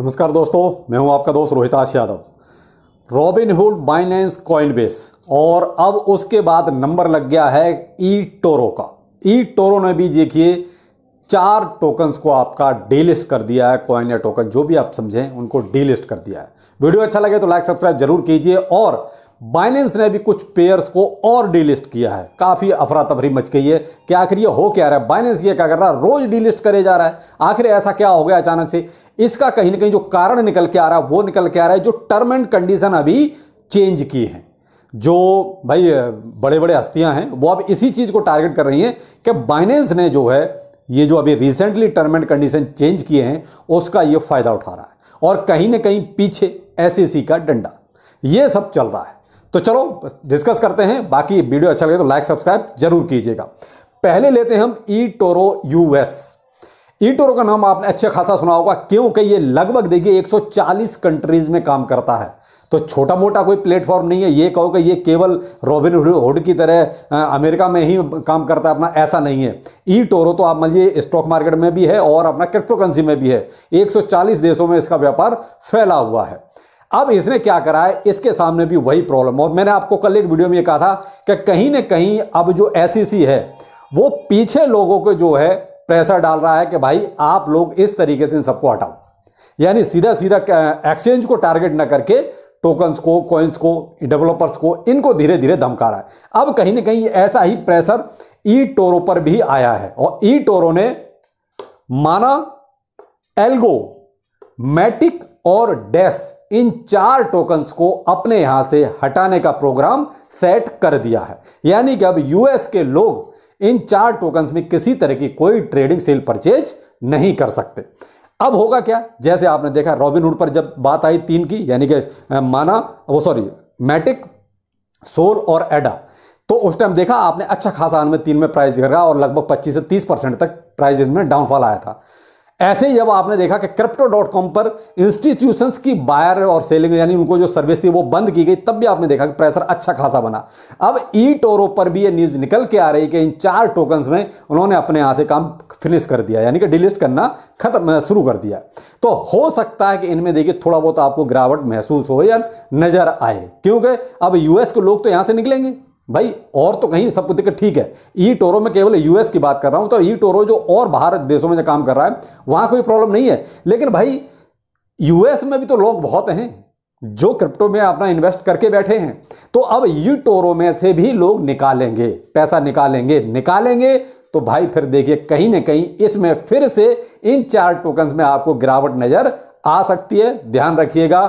नमस्कार दोस्तों मैं हूं आपका दोस्त Rohitash Yadav Robinhood Binance Coinbase और अब उसके बाद नंबर लग गया है ई टोरो का ई टोरो ने भी देखिए चार टोकन्स को आपका डीलिस्ट कर दिया है कॉइन या टोकन जो भी आप समझें उनको डीलिस्ट कर दिया है वीडियो अच्छा लगे तो लाइक सब्सक्राइब जरूर कीजिए और बाइनेंस ने भी कुछ पेयर्स को और डीलिस्ट किया है काफ़ी अफरा तफरी मच गई है कि आखिर ये हो क्या रहा है बाइनेंस ये क्या कर रहा है रोज़ डीलिस्ट करे जा रहा है आखिर ऐसा क्या हो गया अचानक से इसका कहीं ना कहीं जो कारण निकल के आ रहा है वो निकल के आ रहा है जो टर्म एंड कंडीशन अभी चेंज किए हैं जो भाई बड़े बड़े हस्तियां हैं वो अब इसी चीज़ को टारगेट कर रही हैं कि बाइनेंस ने जो है ये जो अभी recently term and condition change किए हैं उसका ये फ़ायदा उठा रहा है और कहीं ना कहीं पीछे एस e का डंडा ये सब चल रहा है तो चलो डिस्कस करते हैं बाकी वीडियो अच्छा लगे तो लाइक सब्सक्राइब जरूर कीजिएगा पहले लेते हैं हम eToro US eToro का नाम आपने अच्छे खासा सुना होगा क्योंकि ये लगभग देखिए 140 कंट्रीज में काम करता है तो छोटा मोटा कोई प्लेटफॉर्म नहीं है ये कहो कि ये केवल रॉबिन हुड की तरह अमेरिका में ही काम करता है अपना ऐसा नहीं है ई टोरो तो आप मान लीजिए स्टॉक मार्केट में भी है और अपना क्रिप्टोकरेंसी में भी है 140 देशों में इसका व्यापार फैला हुआ है अब इसने क्या करा है इसके सामने भी वही प्रॉब्लम और मैंने आपको कल एक वीडियो में कहा था कि कहीं ना कहीं अब जो एस e है वो पीछे लोगों को जो है प्रेशर डाल रहा है कि भाई आप लोग इस तरीके से इन सबको हटाओ यानी सीधा सीधा एक्सचेंज को टारगेट ना करके टोकन्स को कॉइन्स को डेवलपर्स को इनको धीरे धीरे धमका रहा है अब कहीं ना कहीं ऐसा ही प्रेशर ई टोरो पर भी आया है और ई टोरो ने माना एल्गो मैटिक और डेस्क इन चार टोकन्स को अपने यहां से हटाने का प्रोग्राम सेट कर दिया है यानी कि अब यूएस के लोग इन चार टोकन्स में किसी तरह की कोई ट्रेडिंग सेल परचेज नहीं कर सकते अब होगा क्या जैसे आपने देखा रॉबिन हुड पर जब बात आई तीन की यानी कि माना वो सॉरी मैटिक सोल और एडा तो उस टाइम देखा आपने अच्छा खासा में तीन में प्राइस गिर और लगभग 25 से 30 परसेंट तक प्राइस में डाउनफॉल आया था ऐसे ही जब आपने देखा कि क्रिप्टो डॉट कॉम पर इंस्टीट्यूशंस की बायर और सेलिंग यानी उनको जो सर्विस थी वो बंद की गई तब भी आपने देखा कि प्रेशर अच्छा खासा बना अब ई टोरो पर भी ये न्यूज निकल के आ रही कि इन चार टोकन्स में उन्होंने अपने यहां से काम फिनिश कर दिया यानी कि डिलिस्ट करना खत्म शुरू कर दिया तो हो सकता है कि इनमें देखिए थोड़ा बहुत आपको गिरावट महसूस हो या नजर आए क्योंकि अब यूएस के लोग तो यहां से निकलेंगे भाई और तो कहीं सब कुछ ठीक है ई टोरो में केवल यूएस की बात कर रहा हूं तो ई टोरो जो और भारत देशों में जो काम कर रहा है वहां कोई प्रॉब्लम नहीं है लेकिन भाई यूएस में भी तो लोग बहुत हैं जो क्रिप्टो में अपना इन्वेस्ट करके बैठे हैं तो अब ई टोरो में से भी लोग निकालेंगे पैसा निकालेंगे निकालेंगे तो भाई फिर देखिए कहीं ना कहीं इसमें फिर से इन चार टोकन में आपको गिरावट नजर आ सकती है ध्यान रखिएगा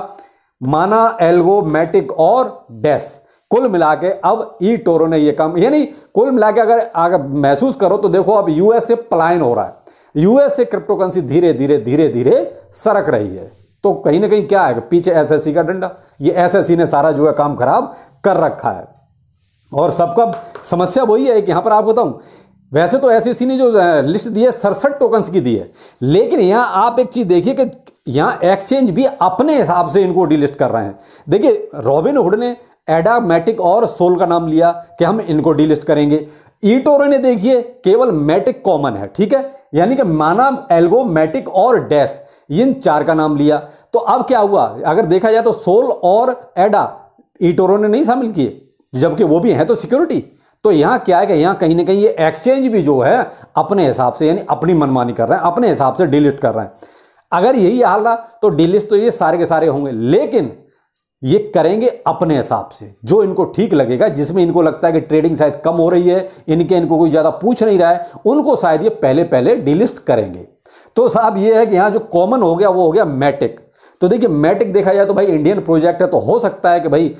माना एल्गोमेटिक और डेस्क कुल मिला के अब ई टोरो ने यह काम यानी कुल मिला के अगर अगर महसूस करो तो देखो अब यूएस से पलायन हो रहा है यूएस से क्रिप्टोकरेंसी धीरे धीरे धीरे धीरे सरक रही है तो कहीं ना कहीं क्या है पीछे एसएससी का डंडा ये एसएससी ने सारा जो है काम खराब कर रखा है और सबका समस्या वही है कि यहां पर आप बताऊं वैसे तो सी ने जो लिस्ट दी है सड़सठ टोकन की दी है लेकिन यहां आप एक चीज़ देखिए कि यहां एक्सचेंज भी अपने हिसाब से इनको डीलिस्ट कर रहे हैं देखिए रॉबिन हुड ने एडामेटिक और सोल का नाम लिया कि हम इनको डिलिस्ट करेंगे ईटोरो ने देखिए केवल मैटिक कॉमन है ठीक है यानी कि माना एल्गो मैटिक और डैश इन चार का नाम लिया तो अब क्या हुआ अगर देखा जाए तो सोल और एडा ईटोरो ने नहीं शामिल किए जबकि वो भी हैं तो सिक्योरिटी तो यहां क्या है कि यहां कहीं ना कहीं ये एक्सचेंज भी जो है अपने हिसाब से यानी अपनी मनमानी कर रहे हैं अपने हिसाब से डिलीट कर रहे हैं अगर यही हाल रहा तो डिलीट तो ये सारे के सारे होंगे लेकिन ये करेंगे अपने हिसाब से जो इनको ठीक लगेगा जिसमें इनको लगता है कि ट्रेडिंग शायद कम हो रही है इनके इनको कोई ज़्यादा पूछ नहीं रहा है उनको शायद ये पहले पहले डिलिस्ट करेंगे तो साहब ये है कि यहाँ जो कॉमन हो गया वो हो गया मैटिक तो देखिए मैटिक देखा जाए तो भाई इंडियन प्रोजेक्ट है तो हो सकता है कि भाई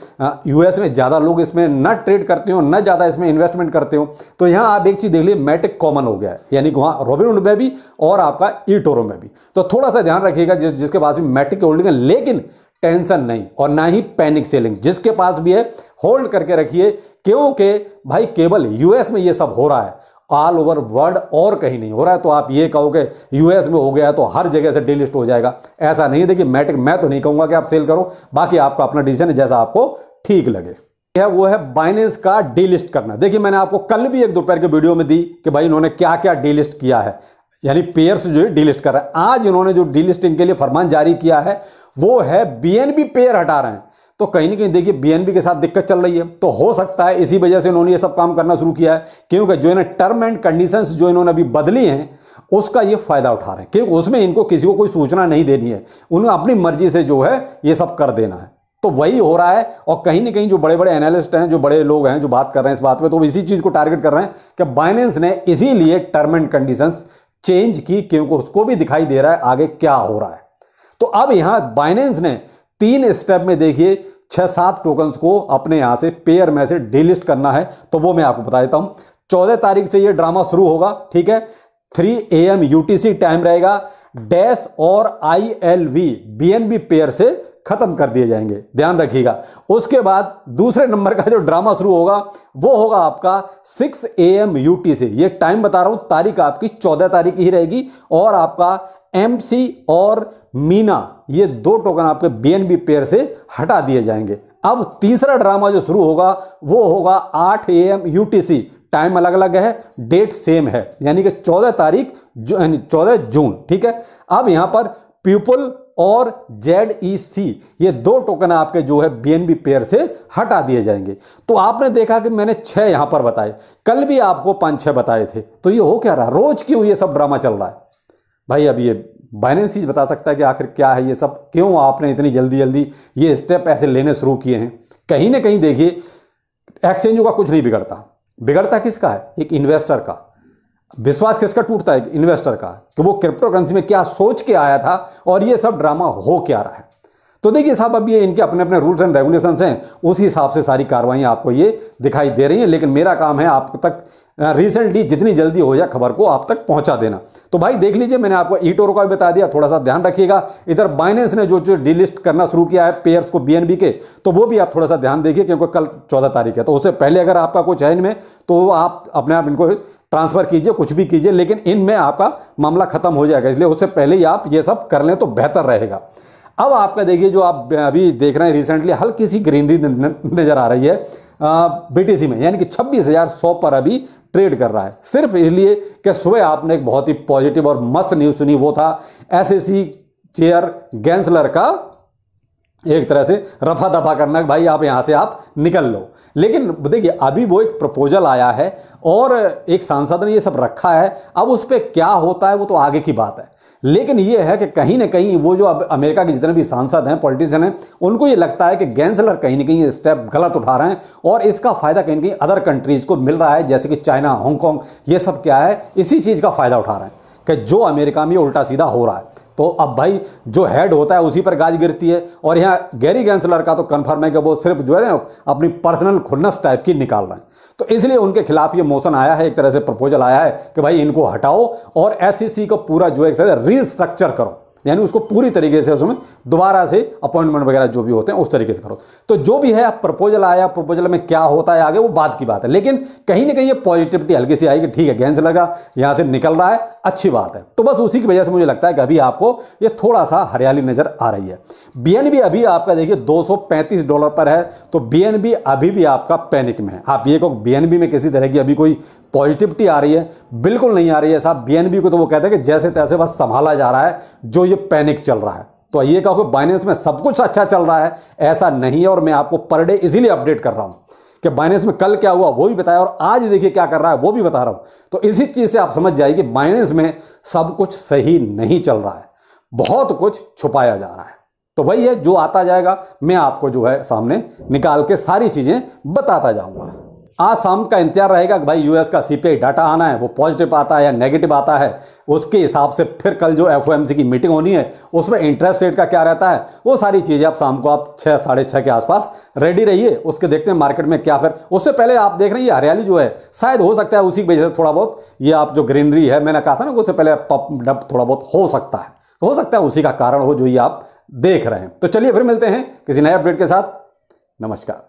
यूएस में ज़्यादा लोग इसमें ना ट्रेड करते हो ना ज़्यादा इसमें इन्वेस्टमेंट करते हो तो यहाँ आप एक चीज़ देख लीजिए मैटिक कॉमन हो गया है यानी कि वहाँ रॉबिनहुड में भी और आपका ईटोरो में भी तो थोड़ा सा ध्यान रखिएगा जिसके पास भी मैटिक की होल्डिंग है लेकिन टेंशन नहीं और ना ही पैनिक सेलिंग जिसके पास भी है होल्ड करके रखिए क्योंकि भाई केवल यूएस में ये सब हो रहा है ऑल ओवर वर्ल्ड और कहीं नहीं हो रहा है तो आप ये कहोगे यूएस में हो गया तो हर जगह से डिलिस्ट हो जाएगा ऐसा नहीं देखिए मैट्रिक मैं तो नहीं कहूंगा कि आप सेल करो बाकी आपका अपना डिसीजन है जैसा आपको ठीक लगे यह वो है बाइनेंस का डीलिस्ट करना देखिए मैंने आपको कल भी एक दोपहर के वीडियो में दी कि भाई इन्होंने क्या क्या डीलिस्ट किया है यानी पेयर्स जो है डीलिस्ट कर रहा है आज इन्होंने जो डीलिस्टिंग के लिए फरमान जारी किया है वो है बीएनबी पेयर हटा रहे हैं तो कहीं ना कहीं देखिए बीएनबी के साथ दिक्कत चल रही है तो हो सकता है इसी वजह से इन्होंने ये सब काम करना शुरू किया है क्योंकि जो इन्हें टर्म एंड कंडीशंस जो इन्होंने अभी बदली हैं उसका ये फायदा उठा रहे हैं क्योंकि उसमें इनको किसी को कोई सूचना नहीं देनी है उन्हें अपनी मर्जी से जो है ये सब कर देना है तो वही हो रहा है और कहीं ना कहीं जो बड़े बड़े एनालिस्ट हैं जो बड़े लोग हैं जो बात कर रहे हैं इस बात पे तो इसी चीज़ को टारगेट कर रहे हैं कि बाइनेंस ने इसीलिए टर्म एंड कंडीशंस चेंज की क्योंकि उसको भी दिखाई दे रहा है आगे क्या हो रहा है तो अब यहां बाइनेंस ने तीन स्टेप में देखिए छह सात टोकन्स को अपने यहां से पेयर में से डीलिस्ट करना है तो वो मैं आपको बता देता हूं चौदह तारीख से ये ड्रामा शुरू होगा ठीक है three A M U T C time रहेगा डैश और I L V B N B pair से खत्म कर दिए जाएंगे ध्यान रखिएगा उसके बाद दूसरे नंबर का जो ड्रामा शुरू होगा वो होगा आपका 6 ए एम यू टी से ये टाइम बता रहा हूं तारीख आपकी 14 तारीख ही रहेगी और आपका सी और मीना ये दो टोकन आपके बी पेयर से हटा दिए जाएंगे अब तीसरा ड्रामा जो शुरू होगा वो होगा 8 ए एम सी टाइम अलग अलग है डेट सेम है यानी कि 14 तारीख जो यानी चौदह जून ठीक है अब यहां पर पीपल और जेड ई सी ये दो टोकन आपके जो है बी एन बी पेयर से हटा दिए जाएंगे तो आपने देखा कि मैंने छह यहां पर बताए कल भी आपको पाँच छह बताए थे तो ये हो क्या रहा रोज क्यों ये सब ड्रामा चल रहा है भाई अब ये बाइनेंस ही बता सकता है कि आखिर क्या है ये सब क्यों आपने इतनी जल्दी जल्दी ये स्टेप ऐसे लेने शुरू किए हैं कहीं ना कहीं देखिए एक्सचेंजों का कुछ नहीं बिगड़ता बिगड़ता किसका है एक इन्वेस्टर का विश्वास किसका टूटता है इन्वेस्टर का कि वो क्रिप्टो करेंसी में क्या सोच के आया था और ये सब ड्रामा हो क्या रहा है तो देखिए साहब अब ये इनके अपने अपने रूल्स एंड रेगुलेशंस हैं उसी हिसाब से सारी कार्रवाई आपको ये दिखाई दे रही हैं लेकिन मेरा काम है आप तक रिसेंटली जितनी जल्दी हो जाए खबर को आप तक पहुंचा देना तो भाई देख लीजिए मैंने आपको ई टोरो का भी बता दिया थोड़ा सा ध्यान रखिएगा इधर बाइनेंस ने जो जो डिलिस्ट करना शुरू किया है पेयर्स को बी के तो वो भी आप थोड़ा सा ध्यान देखिए क्योंकि कल चौदह तारीख है तो उससे पहले अगर आपका कुछ है इनमें तो आप अपने आप इनको ट्रांसफर कीजिए कुछ भी कीजिए लेकिन इनमें आपका मामला खत्म हो जाएगा इसलिए उससे पहले ही आप ये सब कर लें तो बेहतर रहेगा अब आपका देखिए जो आप अभी देख रहे हैं रिसेंटली हल्की सी ग्रीनरी नज़र आ रही है बीटीसी में यानी कि छब्बीस हजार सौ पर अभी ट्रेड कर रहा है सिर्फ इसलिए कि सुबह आपने एक बहुत ही पॉजिटिव और मस्त न्यूज़ सुनी वो था एसएससी चेयर गैंसलर का एक तरह से रफा दफा करना भाई आप यहां से आप निकल लो लेकिन देखिए अभी वो एक प्रपोजल आया है और एक सांसद ने ये सब रखा है अब उस पर क्या होता है वो तो आगे की बात है लेकिन ये है कि कहीं ना कहीं वो जो अब अमेरिका के जितने भी सांसद हैं पॉलिटिशियन हैं उनको ये लगता है कि गैंसलर कहीं ना कहीं ये स्टेप गलत उठा रहे हैं और इसका फ़ायदा कहीं ना कहीं अदर कंट्रीज़ को मिल रहा है जैसे कि चाइना हांगकॉन्ग ये सब क्या है इसी चीज़ का फ़ायदा उठा रहे हैं कि जो अमेरिका में उल्टा सीधा हो रहा है तो अब भाई जो हेड होता है उसी पर गाज गिरती है और यहाँ गैरी गैंसलर का तो कन्फर्म है कि वो सिर्फ जो है ना अपनी पर्सनल खुन्नस टाइप की निकाल रहे हैं तो इसलिए उनके खिलाफ ये मोशन आया है एक तरह से प्रपोजल आया है कि भाई इनको हटाओ और एस e को पूरा जो है रीस्ट्रक्चर करो यानी उसको पूरी तरीके से उसमें दोबारा से अपॉइंटमेंट वगैरह जो भी होते हैं उस तरीके से करो तो जो भी है प्रपोजल आया प्रपोजल में क्या होता है आगे वो बात की बात है लेकिन कहीं ना कहीं ये पॉजिटिविटी हल्की सी आई कि ठीक है गैंस लगा यहाँ से निकल रहा है अच्छी बात है तो बस उसी की वजह से मुझे लगता है कि अभी आपको ये थोड़ा सा हरियाली नज़र आ रही है बी अभी आपका देखिए दो डॉलर पर है तो बी अभी भी आपका पैनिक में है आप ये कहो बी में किसी तरह की अभी कोई पॉजिटिविटी आ रही है बिल्कुल नहीं आ रही है साहब बीएनबी को तो वो कहते हैं कि जैसे तैसे बस संभाला जा रहा है जो ये पैनिक चल रहा है तो ये कहो कि बाइनेंस में सब कुछ अच्छा चल रहा है ऐसा नहीं है और मैं आपको पर डे इजिली अपडेट कर रहा हूं कि बाइनेंस में कल क्या हुआ वो भी बताया और आज देखिए क्या कर रहा है वो भी बता रहा हूं तो इसी चीज़ से आप समझ जाइए कि बाइनेंस में सब कुछ सही नहीं चल रहा है बहुत कुछ छुपाया जा रहा है तो वही है जो आता जाएगा मैं आपको जो है सामने निकाल के सारी चीज़ें बताता जाऊँगा आज शाम का इंतजार रहेगा कि भाई यूएस का सीपीआई डाटा आना है वो पॉजिटिव आता है या नेगेटिव आता है उसके हिसाब से फिर कल जो एफओएमसी की मीटिंग होनी है उसमें इंटरेस्ट रेट का क्या रहता है वो सारी चीज़ें आप शाम को आप छः साढ़े छः के आसपास रेडी रहिए उसके देखते हैं मार्केट में क्या फिर उससे पहले आप देख रहे हैं हरियाली जो है शायद हो सकता है उसी की वजह से थोड़ा बहुत ये आप जो ग्रीनरी है मैंने कहा था ना उससे पहले पप डब थोड़ा बहुत हो सकता है तो हो सकता है उसी का कारण हो जो ये आप देख रहे हैं तो चलिए फिर मिलते हैं किसी नए अपडेट के साथ नमस्कार